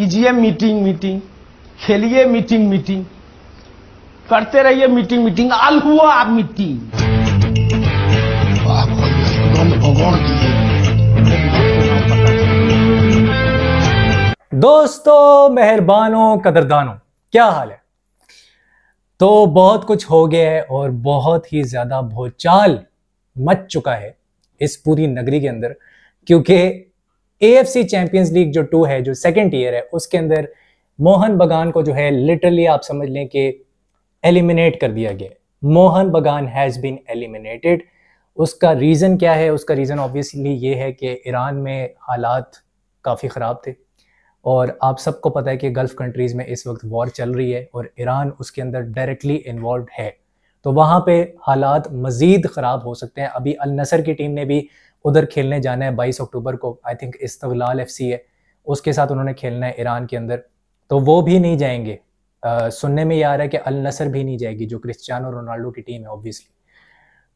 कीजिए meeting meeting खेलिए meeting meeting करते रहिए मीटिंग मीटिंग हुआ आप मीटिंग दोस्तों मेहरबानों कदरदानों क्या हाल है तो बहुत कुछ हो गया है और बहुत ही ज्यादा भोचाल मच चुका है इस पूरी नगरी के अंदर क्योंकि एएफसी चैंपियंस लीग जो टू है जो सेकेंड ईयर है उसके अंदर मोहन बगान को जो है लिटरली आप समझ लें कि एलिमिनेट कर दिया गया Mohun Bagan has been eliminated उसका रीज़न क्या है उसका रीज़न ऑब्वियसली ये है कि ईरान में हालात काफ़ी ख़राब थे और आप सबको पता है कि गल्फ़ कंट्रीज़ में इस वक्त वॉर चल रही है और ईरान उसके अंदर डायरेक्टली इन्वॉल्व है तो वहाँ पे हालात मज़ीद ख़राब हो सकते हैं अभी अल नसर की टीम ने भी उधर खेलने जाना है बाईस अक्टूबर को आई थिंक इस्तलाल एफ है उसके साथ उन्होंने खेलना है ईरान के अंदर तो वो भी नहीं जाएंगे आ, सुनने में ये आ रहा है कि अल नसर भी नहीं जाएगी जो क्रिस्टियानो रोनाल्डो की टीम है ऑब्वियसली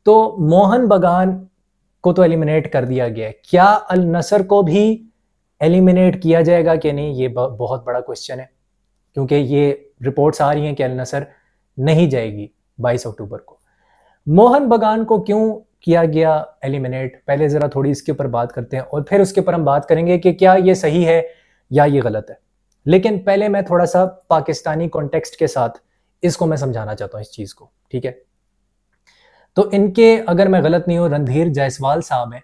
तो मोहन बगान को तो एलिमिनेट कर दिया गया है क्या अल नसर को भी एलिमिनेट किया जाएगा कि नहीं ये बहुत बड़ा क्वेश्चन है क्योंकि ये रिपोर्ट्स आ रही हैं कि अल नसर नहीं जाएगी 22 अक्टूबर को मोहन बगान को क्यों किया गया एलिमिनेट पहले ज़रा थोड़ी इसके ऊपर बात करते हैं और फिर उसके ऊपर हम बात करेंगे कि क्या ये सही है या ये गलत है लेकिन पहले मैं थोड़ा सा पाकिस्तानी कॉन्टेक्स्ट के साथ इसको मैं समझाना चाहता हूँ इस चीज़ को ठीक है तो इनके अगर मैं गलत नहीं हूँ रणधीर जायसवाल साहब हैं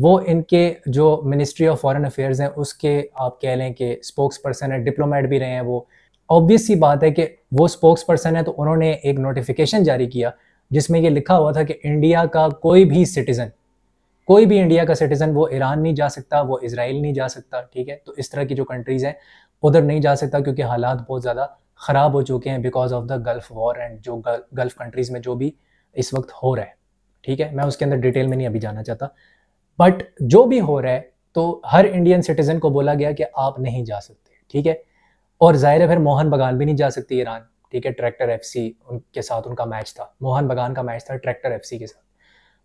वो इनके जो मिनिस्ट्री ऑफ फॉरेन अफेयर्स हैं उसके आप कह लें कि स्पोक्स पर्सन है डिप्लोमेट भी रहे हैं वो ऑब्वियस सी बात है कि वो स्पोक्स पर्सन है तो उन्होंने एक नोटिफिकेशन जारी किया जिसमें ये लिखा हुआ था कि इंडिया का कोई भी सिटीज़न कोई भी इंडिया का सिटीज़न वो ईरान नहीं जा सकता वो इसराइल नहीं जा सकता ठीक है तो इस तरह की जो कंट्रीज़ हैं उधर नहीं जा सकता क्योंकि हालात बहुत ज़्यादा ख़राब हो चुके हैं because of the Gulf War and जो गल्फ़ कंट्रीज़ में जो भी इस वक्त हो रहा है ठीक है मैं उसके अंदर डिटेल में नहीं अभी जाना चाहता बट जो भी हो रहा है तो हर इंडियन सिटीज़न को बोला गया कि आप नहीं जा सकते ठीक है और ज़ाहिर है फिर मोहन बगान भी नहीं जा सकती ईरान ठीक है ट्रैक्टर एफ उनके साथ उनका मैच था मोहन बगान का मैच था ट्रैक्टर एफ के साथ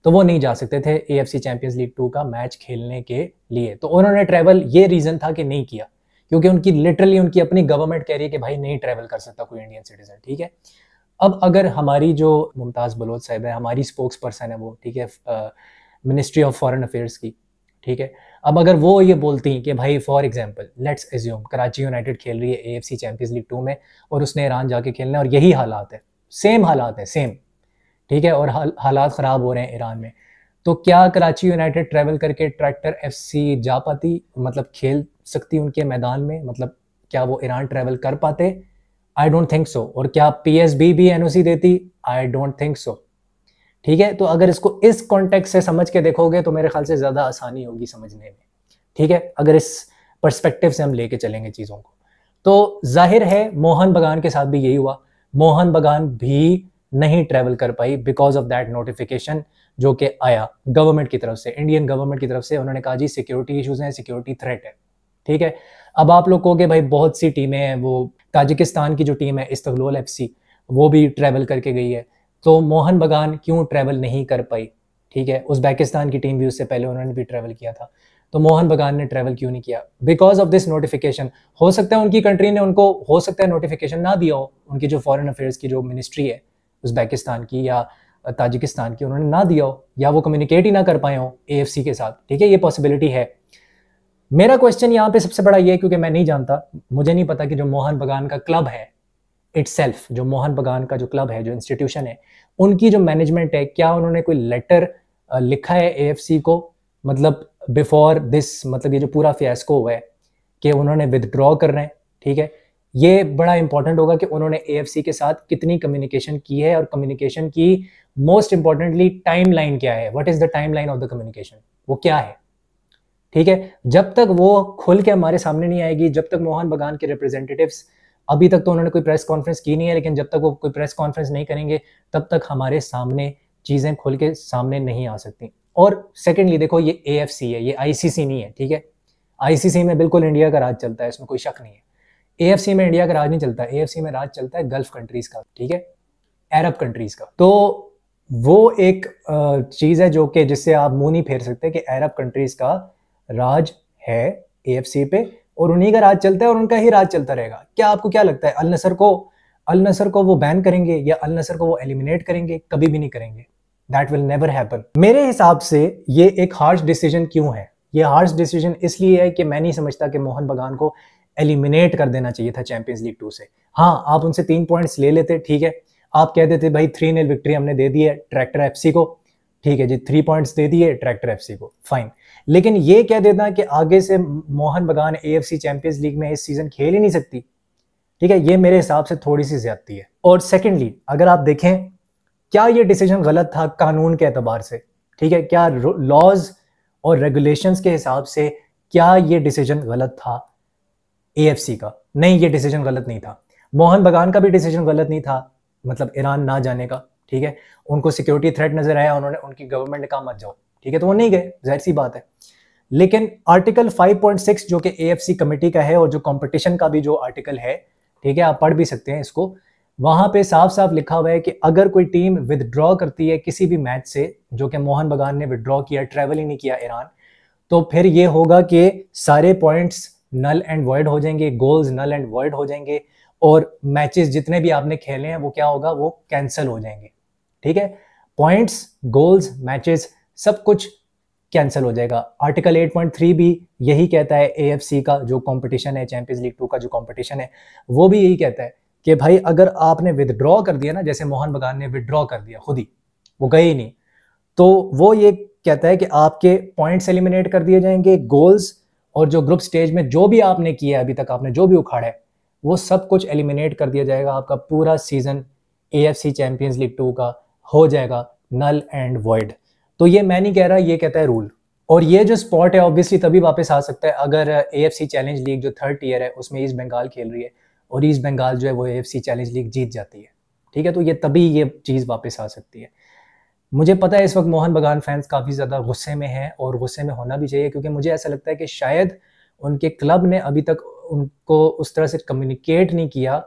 तो वो नहीं जा सकते थे A F Champions League two का मैच खेलने के लिए तो उन्होंने ट्रैवल ये रीज़न था कि नहीं किया क्योंकि उनकी लिटरली उनकी अपनी गवर्नमेंट कह रही है कि भाई नहीं ट्रैवल कर सकता कोई इंडियन सिटीजन ठीक है अब अगर हमारी जो मुमताज़ बलोच साहब है हमारी स्पोक्स पर्सन है वो ठीक है मिनिस्ट्री ऑफ फॉरेन अफेयर्स की ठीक है अब अगर वो ये बोलती हैं कि भाई for example let's assume Karachi United खेल रही है A F C Champions League two में और उसने ईरान जाके खेलना है और यही हालात है सेम हालात है सेम ठीक है और हाल, हालात ख़राब हो रहे हैं ईरान में तो क्या कराची यूनाइटेड ट्रैवल करके ट्रैक्टर एफ सी जा पाती मतलब खेल सकती उनके मैदान में मतलब क्या वो ईरान ट्रैवल कर पाते आई डोंट थिंक सो और क्या पी एस बी भी एन ओ सी देती आई डोंट थिंक सो ठीक है तो अगर इसको इस कॉन्टेक्ट से समझ के देखोगे तो मेरे ख्याल से ज़्यादा आसानी होगी समझने में ठीक है अगर इस परस्पेक्टिव से हम लेके चलेंगे चीज़ों को तो जाहिर है मोहन बगान के साथ भी यही हुआ मोहन बगान भी नहीं ट्रेवल कर पाई बिकॉज ऑफ दैट नोटिफिकेशन जो कि आया गवर्नमेंट की तरफ से इंडियन गवर्नमेंट की तरफ से उन्होंने कहा जी सिक्योरिटी इश्यूज हैं सिक्योरिटी थ्रेट है ठीक है अब आप लोग कहोगे भाई बहुत सी टीमें हैं वो ताजिकिस्तान की जो टीम है इस्तगलोल एफ वो भी ट्रैवल करके गई है तो मोहन बगान क्यों ट्रैवल नहीं कर पाई ठीक है उज्बेकिस्तान की टीम भी उससे पहले उन्होंने भी ट्रैवल किया था तो मोहन बगान ने ट्रैवल क्यों नहीं किया बिकॉज ऑफ दिस नोटिफिकेशन हो सकता है उनकी कंट्री ने उनको हो सकता है नोटिफिकेशन ना दिया हो उनकी जो फॉरेन अफेयर्स की जो मिनिस्ट्री है उज्बेकिस्तान की या ताजिकिस्तान की उन्होंने ना दिया हो या वो कम्युनिकेट ही ना कर पाए हो ए के साथ ठीक है ये पॉसिबिलिटी है मेरा क्वेश्चन यहाँ पे सबसे बड़ा ये है क्योंकि मैं नहीं जानता मुझे नहीं पता कि जो मोहन बगान का क्लब है इट जो मोहन बगान का जो क्लब है जो इंस्टीट्यूशन है उनकी जो मैनेजमेंट है क्या उन्होंने कोई लेटर लिखा है ए को मतलब बिफोर दिस मतलब ये जो पूरा फियास्को हुआ है कि उन्होंने विदड्रॉ कर रहे हैं ठीक है ये बड़ा इंपॉर्टेंट होगा कि उन्होंने ए के साथ कितनी कम्युनिकेशन की है और कम्युनिकेशन की मोस्ट इंपॉर्टेंटली टाइम क्या है what is the time of the communication वो क्या है ठीक है जब तक वो खुल के हमारे सामने नहीं आएगी जब तक मोहन बगान के रिप्रेजेंटेटिव्स अभी तक तो उन्होंने कोई प्रेस कॉन्फ्रेंस की नहीं है लेकिन जब तक वो कोई प्रेस कॉन्फ्रेंस नहीं करेंगे तब तक हमारे सामने चीज़ें खुल के सामने नहीं आ सकती और सेकेंडली देखो ये ए है ये आईसीसी नहीं है ठीक है आईसीसी में बिल्कुल इंडिया का राज चलता है इसमें कोई शक नहीं है ए में इंडिया का राज नहीं चलता ए में राज चलता है गल्फ कंट्रीज का ठीक है अरब कंट्रीज का तो वो एक चीज़ है जो कि जिससे आप मुंह नहीं फेर सकते कि अरब कंट्रीज का राज है ए पे और उन्हीं का राज चलता है और उनका ही राज चलता रहेगा क्या आपको क्या लगता है अल नसर को अल नसर को वो बैन करेंगे या अल नसर को वो एलिमिनेट करेंगे कभी भी नहीं करेंगे दैट विल नेवर हैपन मेरे हिसाब से ये एक हार्श डिसीजन क्यों है ये हार्श डिसीजन इसलिए है कि मैं नहीं समझता कि मोहन बगान को एलिमिनेट कर देना चाहिए था चैंपियंस लीग टू से हाँ आप उनसे तीन पॉइंट्स ले लेते ठीक है आप कह देते भाई थ्री नेल विक्ट्री हमने दे दी है ट्रैक्टर एफसी को ठीक है जी थ्री पॉइंट्स दे दिए ट्रैक्टर एफसी को फाइन लेकिन ये कह देना कि आगे से Mohun Bagan A F C Champions League में इस सीजन खेल ही नहीं सकती ठीक है ये मेरे हिसाब से थोड़ी सी ज्यादती है और सेकेंडली अगर आप देखें क्या ये डिसीजन गलत था कानून के अतबार से ठीक है क्या लॉज और रेगुलेशंस के हिसाब से क्या ये डिसीजन गलत था ए का नहीं ये डिसीजन गलत नहीं था मोहन बगान का भी डिसीजन गलत नहीं था मतलब ईरान ना जाने का ठीक है उनको सिक्योरिटी थ्रेट नजर आया उन्होंने उनकी गवर्नमेंट ने कहा मत जाओ ठीक है तो वो नहीं गए जहर सी बात है लेकिन आर्टिकल 5.6 जो कि एएफसी कमेटी का है और जो कंपटीशन का भी जो आर्टिकल है ठीक है आप पढ़ भी सकते हैं इसको वहां पे साफ साफ लिखा हुआ है कि अगर कोई टीम विदड्रॉ करती है किसी भी मैच से जो कि मोहन बगान ने विदड्रॉ किया ट्रेवल ही नहीं किया ईरान तो फिर ये होगा कि सारे पॉइंट्स नल एंड वर्ड हो जाएंगे गोल्स नल एंड वर्ड हो जाएंगे और मैचेस जितने भी आपने खेले हैं वो क्या होगा वो कैंसिल हो जाएंगे ठीक है पॉइंट्स गोल्स मैचेस सब कुछ कैंसिल हो जाएगा आर्टिकल 8.3 भी यही कहता है एएफसी का जो कंपटीशन है चैंपियंस लीग टू का जो कंपटीशन है वो भी यही कहता है कि भाई अगर आपने विदड्रॉ कर दिया ना जैसे मोहन बगान ने विदड्रॉ कर दिया खुद ही वो गए ही नहीं तो वो ये कहता है कि आपके पॉइंट्स एलिमिनेट कर दिए जाएंगे गोल्स और जो ग्रुप स्टेज में जो भी आपने किया है अभी तक आपने जो भी उखाड़ा है वो सब कुछ एलिमिनेट कर दिया जाएगा आपका पूरा season AFC Champions League two का हो जाएगा नल एंड वर्ल्ड तो ये मैं नहीं कह रहा ये कहता है रूल और ये जो स्पॉट है ऑब्वियसली तभी वापस आ सकता है अगर ए चैलेंज लीग जो थर्ड ईयर है उसमें ईस्ट बंगाल खेल रही है और ईस्ट बंगाल जो है वो ए चैलेंज लीग जीत जाती है ठीक है तो ये तभी ये चीज़ वापस आ सकती है मुझे पता है इस वक्त मोहन बगान फैंस काफ़ी ज़्यादा गुस्से में हैं और गुस्से में होना भी चाहिए क्योंकि मुझे ऐसा लगता है कि शायद उनके क्लब ने अभी तक उनको उस तरह से कम्युनिकेट नहीं किया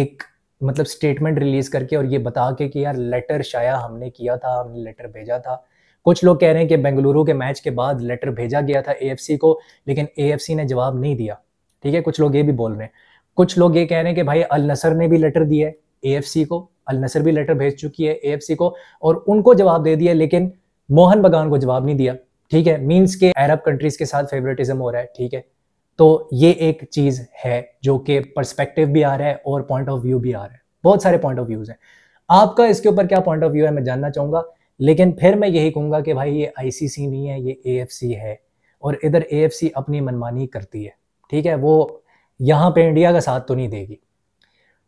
एक मतलब स्टेटमेंट रिलीज़ करके और ये बता के कि यार लेटर शाया हमने किया था हमने लेटर भेजा था कुछ लोग कह रहे हैं कि बेंगलुरु के मैच के बाद लेटर भेजा गया था ए को लेकिन ए ने जवाब नहीं दिया ठीक है कुछ लोग ये भी बोल रहे हैं कुछ लोग ये कह रहे हैं कि भाई अल नसर ने भी लेटर दिया है ए को अल नसर भी लेटर भेज चुकी है ए को और उनको जवाब दे दिया लेकिन मोहन बगान को जवाब नहीं दिया ठीक है मीन्स के अरब कंट्रीज के साथ फेवरेटिज्म हो रहा है ठीक है तो ये एक चीज़ है जो कि परस्पेक्टिव भी आ रहा है और पॉइंट ऑफ व्यू भी आ रहा है बहुत सारे पॉइंट ऑफ व्यूज़ हैं आपका इसके ऊपर क्या पॉइंट ऑफ व्यू है मैं जानना चाहूंगा लेकिन फिर मैं यही कहूँगा कि भाई ये आईसीसी नहीं है ये एएफसी है और इधर एएफसी अपनी मनमानी करती है ठीक है वो यहाँ पे इंडिया का साथ तो नहीं देगी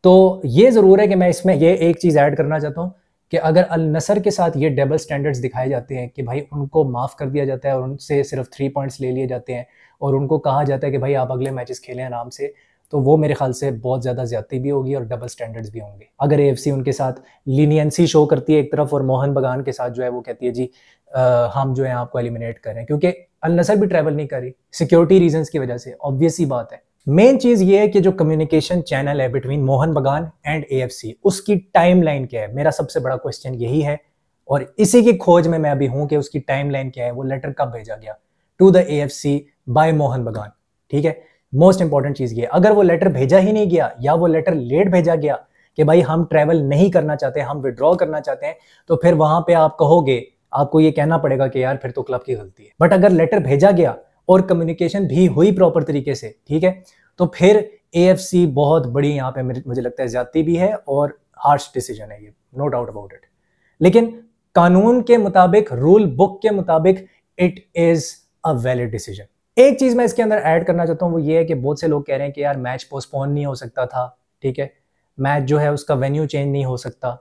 तो ये ज़रूर है कि मैं इसमें ये एक चीज़ ऐड करना चाहता हूँ कि अगर अल नसर के साथ ये डबल स्टैंडर्ड्स दिखाए जाते हैं कि भाई उनको माफ़ कर दिया जाता है और उनसे सिर्फ थ्री पॉइंट्स ले लिए जाते हैं और उनको कहा जाता है कि भाई आप अगले मैचेस खेलें आराम से तो वो मेरे ख्याल से बहुत ज़्यादा ज्यादा भी होगी और डबल स्टैंडर्ड्स भी होंगे अगर ए उनके साथ लीनियंसी शो करती है एक तरफ और मोहन बगान के साथ जो है वो कहती है जी आ, हम जो है आपको एलिमिनेट करें क्योंकि अलनसर भी ट्रैवल नहीं करी सिक्योरिटी रीजंस की वजह से ऑब्वियस ही बात है मेन चीज ये है कि जो कम्युनिकेशन चैनल है बिटवीन मोहन बगान एंड ए उसकी टाइम क्या है मेरा सबसे बड़ा क्वेश्चन यही है और इसी की खोज में मैं अभी हूं कि उसकी टाइम क्या है वो लेटर कब भेजा गया to the A by Mohun Bagan ठीक है मोस्ट इंपॉर्टेंट चीज़ ये अगर वो लेटर भेजा ही नहीं गया या वो लेटर लेट भेजा गया कि भाई हम ट्रैवल नहीं करना चाहते हम विड्रॉ करना चाहते हैं तो फिर वहां पे आप कहोगे आपको ये कहना पड़ेगा कि यार फिर तो क्लब की गलती है बट अगर लेटर भेजा गया और कम्युनिकेशन भी हुई प्रॉपर तरीके से ठीक है तो फिर ए बहुत बड़ी यहाँ पे मुझे लगता है ज्यादा भी है और हार्श डिसीजन है ये नो डाउट अबाउट इट लेकिन कानून के मुताबिक रूल बुक के मुताबिक it is a valid decision एक चीज मैं इसके अंदर ऐड करना चाहता हूँ वो ये है कि बहुत से लोग कह रहे हैं कि यार मैच पोस्टपोन नहीं हो सकता था ठीक है मैच जो है उसका वेन्यू चेंज नहीं हो सकता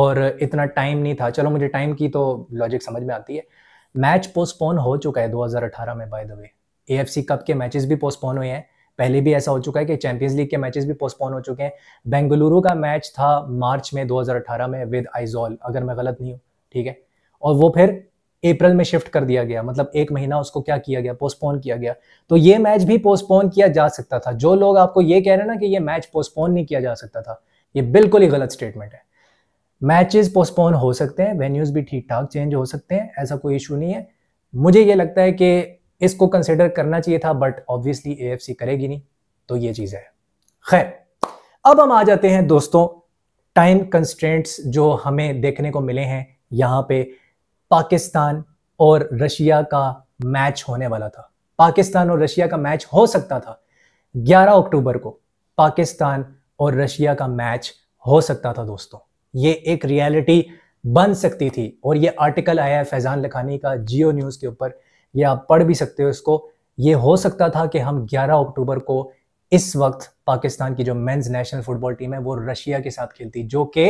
और इतना टाइम नहीं था चलो मुझे टाइम की तो लॉजिक समझ में आती है मैच पोस्टपोन हो चुका है 2018 में by the way A F C cup के मैचेस भी पोस्टपोन हुए हैं पहले भी ऐसा हो चुका है कि चैंपियंस लीग के मैचेस भी पोस्टपोन हो चुके हैं बेंगलुरु का मैच था मार्च में 2018 में विद आइजॉल अगर मैं गलत नहीं हूँ ठीक है और वो फिर अप्रैल में शिफ्ट कर दिया गया मतलब एक महीना उसको क्या किया गया पोस्टपोन किया गया तो ये मैच भी पोस्टपोन किया जा सकता था जो लोग आपको ये कह रहे हैं ना कि ये मैच पोस्टपोन नहीं किया जा सकता था ये बिल्कुल ही गलत स्टेटमेंट है मैचेस पोस्टपोन हो सकते हैं वेन्यूज भी ठीक ठाक चेंज हो सकते हैं ऐसा कोई इशू नहीं है मुझे ये लगता है कि इसको कंसिडर करना चाहिए था बट ऑब्वियसली ए करेगी नहीं तो ये चीज़ है खैर अब हम आ जाते हैं दोस्तों टाइम कंस्टेंट्स जो हमें देखने को मिले हैं यहाँ पे पाकिस्तान और रशिया का मैच होने वाला था पाकिस्तान और रशिया का मैच हो सकता था 11 अक्टूबर को पाकिस्तान और रशिया का मैच हो सकता था दोस्तों ये एक रियलिटी बन सकती थी और ये आर्टिकल आया है फैज़ान लखानी का जियो न्यूज़ के ऊपर ये आप पढ़ भी सकते हो इसको ये हो सकता था कि हम 11 अक्टूबर को इस वक्त पाकिस्तान की जो मेंस नेशनल फुटबॉल टीम है वो रशिया के साथ खेलती जो कि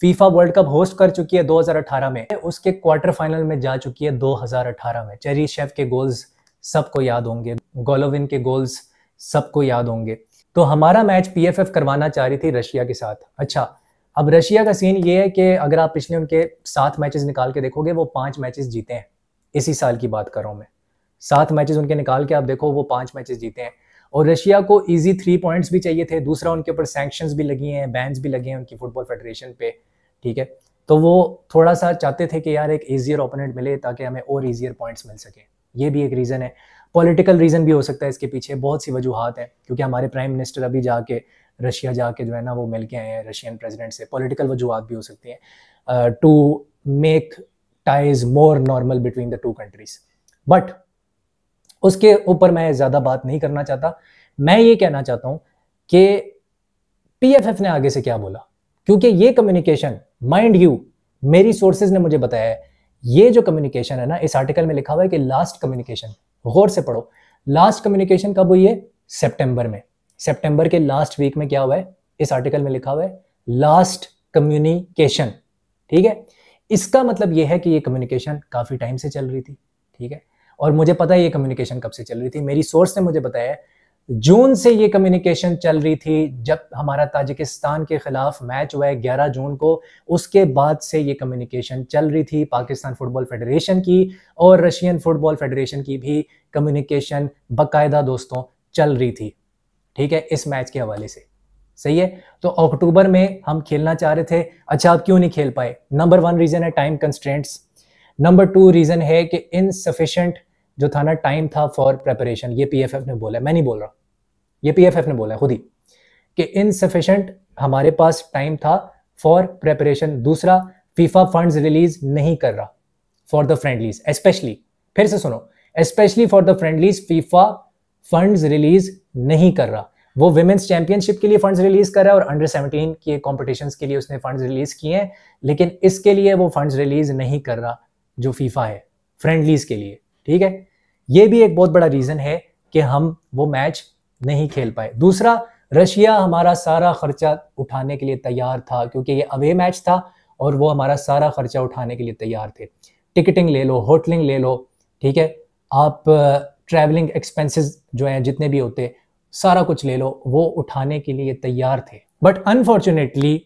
फीफा वर्ल्ड कप होस्ट कर चुकी है 2018 में उसके क्वार्टर फाइनल में जा चुकी है 2018 में चेरी शेफ के गोल्स सबको याद होंगे गोलोविन के गोल्स सबको याद होंगे तो हमारा मैच पीएफएफ करवाना चाह रही थी रशिया के साथ अच्छा अब रशिया का सीन ये है कि अगर आप पिछले उनके सात मैचेस निकाल के देखोगे वो पांच मैचेस जीते हैं इसी साल की बात कर रहा हूँ मैं सात मैचेस उनके निकाल के आप देखो वो पांच मैचेस जीते हैं और रशिया को इजी थ्री पॉइंट्स भी चाहिए थे दूसरा उनके ऊपर सैंक्शंस भी लगी हैं बैंस भी लगे हैं उनकी फुटबॉल फेडरेशन पे ठीक है तो वो थोड़ा सा चाहते थे कि यार एक ईजियर ओपोनेंट मिले ताकि हमें और ईजियर पॉइंट्स मिल सके ये भी एक रीज़न है पॉलिटिकल रीज़न भी हो सकता है इसके पीछे बहुत सी वजूहत हैं क्योंकि हमारे प्राइम मिनिस्टर अभी जाके रशिया जाके जो है ना वो मिल के आए हैं रशियन प्रेसिडेंट से पॉलिटिकल वजूहत भी हो सकती हैं to make ties more normal between the two countries but उसके ऊपर मैं ज़्यादा बात नहीं करना चाहता मैं ये कहना चाहता हूँ कि पी ने आगे से क्या बोला क्योंकि ये कम्युनिकेशन माइंड यू मेरी सोर्सेज ने मुझे बताया है ये जो कम्युनिकेशन है ना इस आर्टिकल में लिखा हुआ है कि लास्ट कम्युनिकेशन गौर से पढ़ो लास्ट कम्युनिकेशन कब हुई है सेप्टेंबर में सेप्टेंबर के लास्ट वीक में क्या हुआ है इस आर्टिकल में लिखा हुआ है लास्ट कम्युनिकेशन ठीक है इसका मतलब यह है कि ये कम्युनिकेशन काफ़ी टाइम से चल रही थी ठीक है और मुझे पता है ये कम्युनिकेशन कब से चल रही थी मेरी सोर्स ने मुझे बताया जून से ये कम्युनिकेशन चल रही थी जब हमारा ताजिकिस्तान के खिलाफ मैच हुआ है 11 जून को उसके बाद से ये कम्युनिकेशन चल रही थी पाकिस्तान फुटबॉल फेडरेशन की और रशियन फुटबॉल फेडरेशन की भी कम्युनिकेशन बाकायदा दोस्तों चल रही थी ठीक है इस मैच के हवाले से सही है तो अक्टूबर में हम खेलना चाह रहे थे अच्छा आप क्यों नहीं खेल पाए नंबर वन रीज़न है time constraints number two reason है कि इनसफिशेंट जो था ना टाइम था फॉर प्रेपरेशन ये पीएफएफ ने बोला मैं नहीं बोल रहा ये पीएफएफ ने बोला है खुद ही कि इनसफिशेंट हमारे पास टाइम था फॉर प्रेपरेशन दूसरा फीफा फंड्स रिलीज नहीं कर रहा फॉर द फ्रेंडलीज स्पेशली फिर से सुनो specially for the friendlies FIFA funds release नहीं कर रहा वो वुमेन्स चैंपियनशिप के लिए फंड्स रिलीज कर रहा है और अंडर सेवनटीन के कॉम्पिटिशन के लिए उसने फंड्स रिलीज किए हैं लेकिन इसके लिए वो फंड्स रिलीज नहीं कर रहा जो फीफा है फ्रेंडलीज के लिए ठीक है ये भी एक बहुत बड़ा रीज़न है कि हम वो मैच नहीं खेल पाए दूसरा रशिया हमारा सारा खर्चा उठाने के लिए तैयार था क्योंकि ये अवे मैच था और वो हमारा सारा खर्चा उठाने के लिए तैयार थे टिकटिंग ले लो होटलिंग ले लो ठीक है आप ट्रैवलिंग एक्सपेंसेस जो हैं जितने भी होते सारा कुछ ले लो वो उठाने के लिए तैयार थे बट अनफॉर्चुनेटली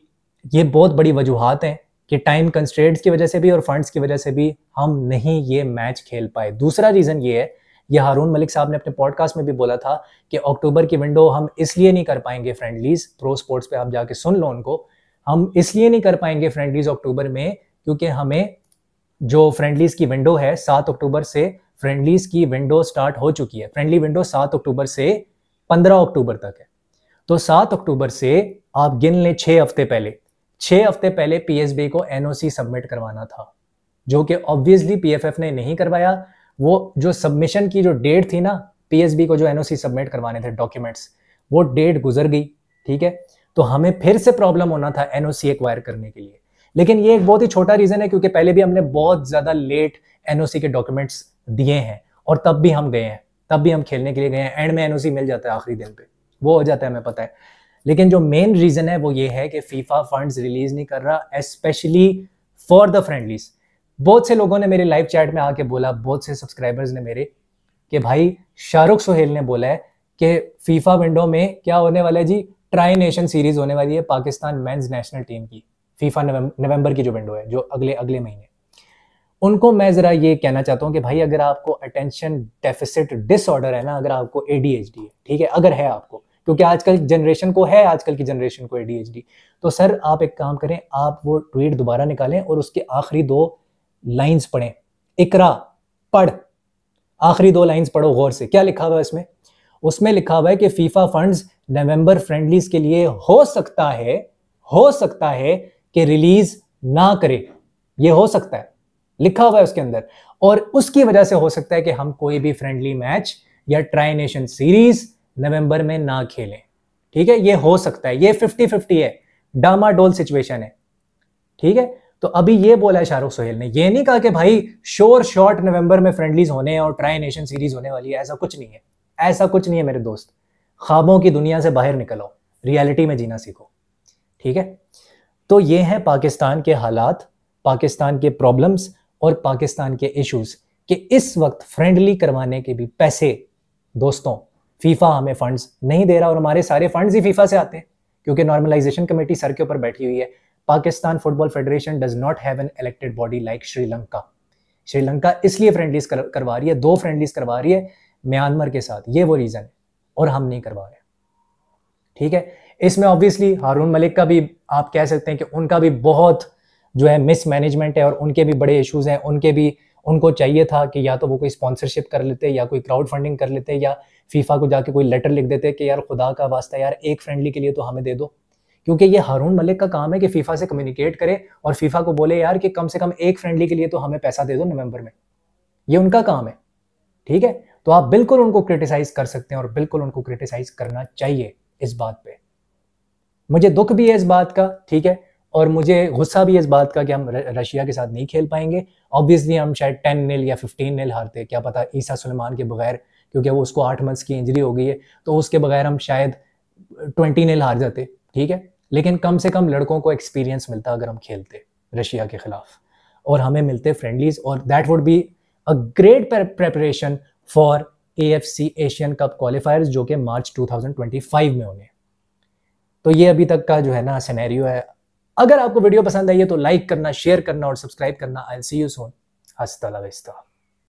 ये बहुत बड़ी वजूहत हैं कि टाइम कंस्ट्रेट्स की वजह से भी और फंड्स की वजह से भी हम नहीं ये मैच खेल पाए दूसरा रीज़न ये है ये हारून मलिक साहब ने अपने पॉडकास्ट में भी बोला था कि अक्टूबर की विंडो हम इसलिए नहीं कर पाएंगे फ्रेंडलीज प्रो स्पोर्ट्स पे आप जाके सुन लो उनको हम इसलिए नहीं कर पाएंगे फ्रेंडलीज अक्टूबर में क्योंकि हमें जो फ्रेंडलीज की विंडो है सात अक्टूबर से फ्रेंडलीज की विंडो स्टार्ट हो चुकी है फ्रेंडली विंडो सात अक्टूबर से पंद्रह अक्टूबर तक है तो सात अक्टूबर से आप गिन लें छः हफ्ते पहले छः हफ्ते पहले पीएसबी को एनओसी सबमिट करवाना था जो कि ऑब्वियसली पीएफएफ ने नहीं करवाया वो जो सबमिशन की जो डेट थी ना पीएसबी को जो एनओसी सबमिट करवाने थे डॉक्यूमेंट्स वो डेट गुजर गई ठीक है तो हमें फिर से प्रॉब्लम होना था एनओसी एक्वायर करने के लिए लेकिन ये एक बहुत ही छोटा रीजन है क्योंकि पहले भी हमने बहुत ज्यादा लेट एनओसी के डॉक्यूमेंट्स दिए हैं और तब भी हम गए हैं तब भी हम खेलने के लिए गए हैं एंड में एनओसी मिल जाता है आखिरी दिन पे वो हो जाता है हमें पता है लेकिन जो मेन रीजन है वो ये है कि फीफा फंड्स रिलीज नहीं कर रहा स्पेशली फॉर द फ्रेंडलीज़ बहुत से लोगों ने मेरे लाइव चैट में आके बोला बहुत से सब्सक्राइबर्स ने मेरे कि भाई शाहरुख सोहेल ने बोला है कि फीफा विंडो में क्या होने वाला है जी ट्राई नेशन सीरीज होने वाली है पाकिस्तान मेंस नेशनल टीम की फीफा नवंबर की जो विंडो है जो अगले अगले महीने उनको मैं ज़रा ये कहना चाहता हूँ कि भाई अगर आपको अटेंशन डेफिसिट डिसऑर्डर है ना अगर आपको ए है ठीक है अगर है आपको क्योंकि आजकल जनरेशन को है आजकल की जनरेशन को ए तो सर आप एक काम करें आप वो ट्वीट दोबारा निकालें और उसके आखिरी दो लाइंस पढ़े इकरा पढ़ आखिरी दो लाइंस पढ़ो गौर से क्या लिखा हुआ है इसमें उसमें लिखा हुआ है कि फीफा फंड्स नवंबर फ्रेंडलीज के लिए हो सकता है हो सकता है कि रिलीज ना करे ये हो सकता है लिखा हुआ है उसके अंदर और उसकी वजह से हो सकता है कि हम कोई भी फ्रेंडली मैच या ट्राई नेशन सीरीज नवंबर में ना खेलें ठीक है ये हो सकता है ये फिफ्टी फिफ्टी है डामा डोल सिचुएशन है ठीक है तो अभी ये बोला है शाहरुख सोहेल ने ये नहीं कहा कि भाई श्योर शॉर्ट नवंबर में फ्रेंडलीज होने और ट्राई नेशन सीरीज होने वाली है ऐसा कुछ नहीं है ऐसा कुछ नहीं है मेरे दोस्त ख्वाबों की दुनिया से बाहर निकलो रियलिटी में जीना सीखो ठीक है तो ये हैं पाकिस्तान के हालात पाकिस्तान के प्रॉब्लम्स और पाकिस्तान के इश्यूज कि इस वक्त फ्रेंडली करवाने के भी पैसे दोस्तों फीफा हमें फंड्स नहीं दे रहा और हमारे सारे फंड्स ही फीफा से आते हैं क्योंकि नॉर्मलाइजेशन कमेटी सर के ऊपर बैठी हुई है Pakistan football federation does not have an elected body like Sri Lanka Sri Lanka इसलिए फ्रेंडलीज कर, करवा रही है दो फ्रेंडलीज करवा रही है म्यांमार के साथ ये वो रीज़न है और हम नहीं करवा रहे ठीक है इसमें ऑब्वियसली हारून मलिक का भी आप कह सकते हैं कि उनका भी बहुत जो है मिसमैनेजमेंट है और उनके भी बड़े इश्यूज हैं उनके भी उनको चाहिए था कि या तो वो कोई स्पॉन्सरशिप कर लेते या कोई क्राउड फंडिंग कर लेते या फीफा को जाके कोई लेटर लिख देते कि यार खुदा का वास्ता यार एक फ्रेंडली के लिए तो हमें दे दो क्योंकि ये हारून मलिक का काम है कि फीफा से कम्युनिकेट करे और फीफा को बोले यार कि कम से कम एक फ्रेंडली के लिए तो हमें पैसा दे दो नवंबर में ये उनका काम है ठीक है तो आप बिल्कुल उनको क्रिटिसाइज कर सकते हैं और बिल्कुल उनको क्रिटिसाइज करना चाहिए इस बात पर मुझे दुख भी है इस बात का ठीक है और मुझे गुस्सा भी है इस बात का कि हम रशिया के साथ नहीं खेल पाएंगे ऑब्वियसली हम शायद टेन नील या फिफ्टीन नील हारते क्या पता ईसा सुलेमान के बगैर क्योंकि वो उसको आठ मंथ्स की इंजरी हो गई है तो उसके बगैर हम शायद ट्वेंटी नील हार जाते ठीक है लेकिन कम से कम लड़कों को एक्सपीरियंस मिलता अगर हम खेलते रशिया के खिलाफ और हमें मिलते फ्रेंडलीज और that would be a great preparation for A F C Asian cup qualifiers जो कि मार्च 2025 में होने तो ये अभी तक का जो है ना सिनेरियो है अगर आपको वीडियो पसंद आई है तो लाइक करना शेयर करना और सब्सक्राइब करना आई सी यू सोन हस्ता